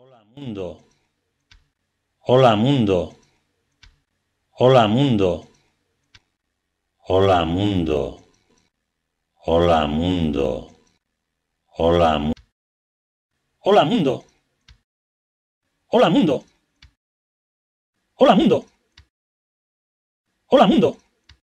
Hola mundo. Hola mundo. Hola mundo. Hola mundo. Hola mundo. Hola mundo. Hola mundo. Hola mundo. Hola mundo. Hola mundo.